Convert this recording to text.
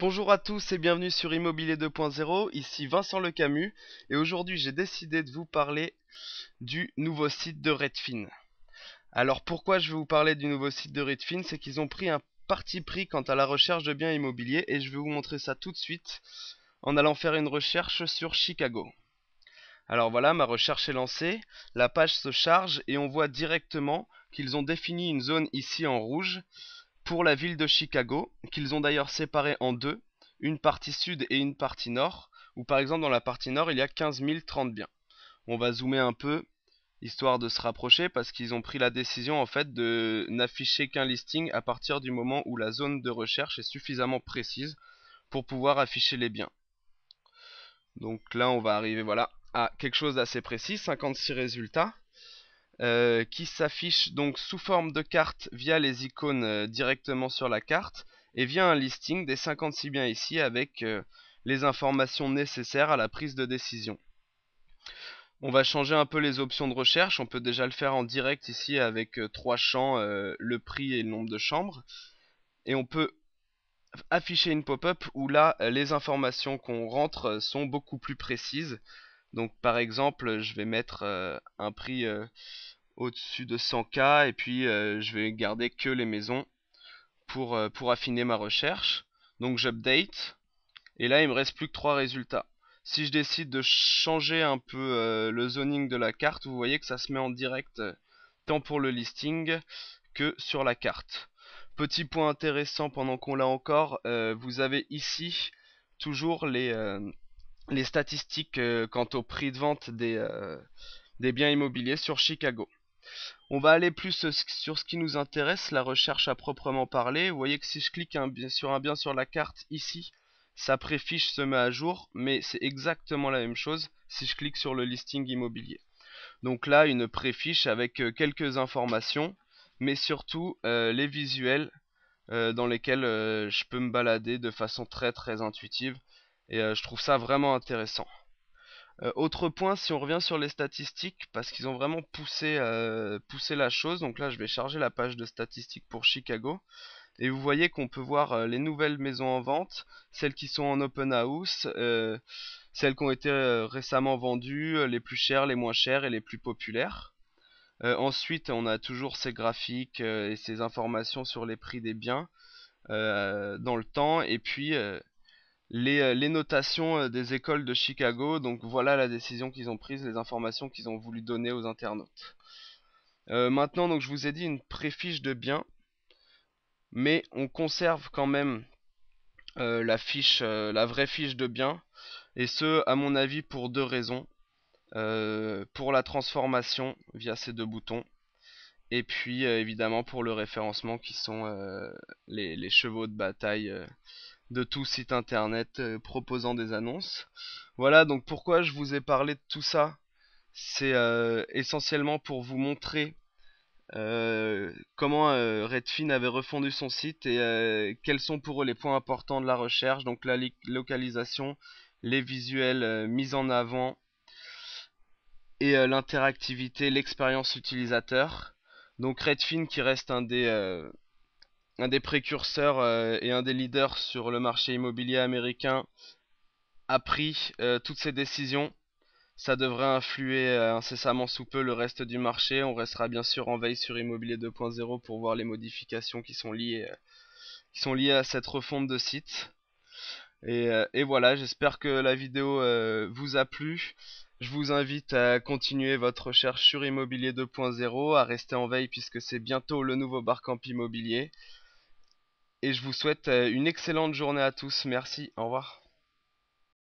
Bonjour à tous et bienvenue sur Immobilier 2.0, ici Vincent Le Camus et aujourd'hui j'ai décidé de vous parler du nouveau site de Redfin. Alors pourquoi je vais vous parler du nouveau site de Redfin C'est qu'ils ont pris un parti pris quant à la recherche de biens immobiliers et je vais vous montrer ça tout de suite en allant faire une recherche sur Chicago. Alors voilà, ma recherche est lancée, la page se charge et on voit directement qu'ils ont défini une zone ici en rouge pour la ville de Chicago, qu'ils ont d'ailleurs séparée en deux, une partie sud et une partie nord, où par exemple dans la partie nord il y a 15 030 biens. On va zoomer un peu, histoire de se rapprocher, parce qu'ils ont pris la décision en fait de n'afficher qu'un listing à partir du moment où la zone de recherche est suffisamment précise pour pouvoir afficher les biens. Donc là on va arriver voilà à quelque chose d'assez précis, 56 résultats. Euh, qui s'affiche donc sous forme de carte via les icônes euh, directement sur la carte et via un listing des 56 biens ici avec euh, les informations nécessaires à la prise de décision. On va changer un peu les options de recherche, on peut déjà le faire en direct ici avec trois champs, le prix et le nombre de chambres. Et on peut afficher une pop-up où là les informations qu'on rentre sont beaucoup plus précises donc par exemple, je vais mettre euh, un prix euh, au-dessus de 100K et puis euh, je vais garder que les maisons pour, pour affiner ma recherche. Donc j'update et là il me reste plus que 3 résultats. Si je décide de changer un peu le zoning de la carte, vous voyez que ça se met en direct tant pour le listing que sur la carte. Petit point intéressant pendant qu'on l'a encore, vous avez ici toujours les, les statistiques euh, quant au prix de vente euh, des, biens immobiliers sur Chicago. On va aller plus euh, sur ce qui nous intéresse, la recherche à proprement parler. Vous voyez que si je clique sur un bien sur la carte ici, sa préfiche se met à jour, mais c'est exactement la même chose si je clique sur le listing immobilier. Donc là, une préfiche avec quelques informations, mais surtout les visuels dans lesquels je peux me balader de façon très très intuitive. Et euh, je trouve ça vraiment intéressant. Euh, autre point, si on revient sur les statistiques, parce qu'ils ont vraiment poussé, euh, poussé, la chose, donc là je vais charger la page de statistiques pour Chicago, et vous voyez qu'on peut voir les nouvelles maisons en vente, celles qui sont en open house, celles qui ont été récemment vendues, les plus chères, les moins chères et les plus populaires. ensuite, on a toujours ces graphiques et ces informations sur les prix des biens dans le temps, et puis euh, les, notations euh, des écoles de Chicago. Donc voilà la décision qu'ils ont prise, les informations qu'ils ont voulu donner aux internautes. Euh, maintenant, donc je vous ai dit une préfiche de bien, mais on conserve quand même la fiche, la vraie fiche de bien, et ce, à mon avis, pour deux raisons. pour la transformation via ces deux boutons, et puis évidemment pour le référencement qui sont les, chevaux de bataille de tout site internet euh, proposant des annonces. Voilà, donc pourquoi je vous ai parlé de tout ça C'est euh, essentiellement pour vous montrer euh, comment Redfin avait refondu son site et quels sont pour eux les points importants de la recherche, donc la localisation, les visuels mis en avant et l'interactivité, l'expérience utilisateur. Donc Redfin qui reste un des un des précurseurs euh, et un des leaders sur le marché immobilier américain, a pris euh, toutes ces décisions. Ça devrait influer euh, incessamment sous peu le reste du marché. On restera bien sûr en veille sur Immobilier 2.0 pour voir les modifications qui sont liées, qui sont liées à cette refonte de site. Et, et voilà, j'espère que la vidéo vous a plu. Je vous invite à continuer votre recherche sur Immobilier 2.0, à rester en veille puisque c'est bientôt le nouveau Barcamp Immobilier et je vous souhaite euh, une excellente journée à tous. Merci, au revoir.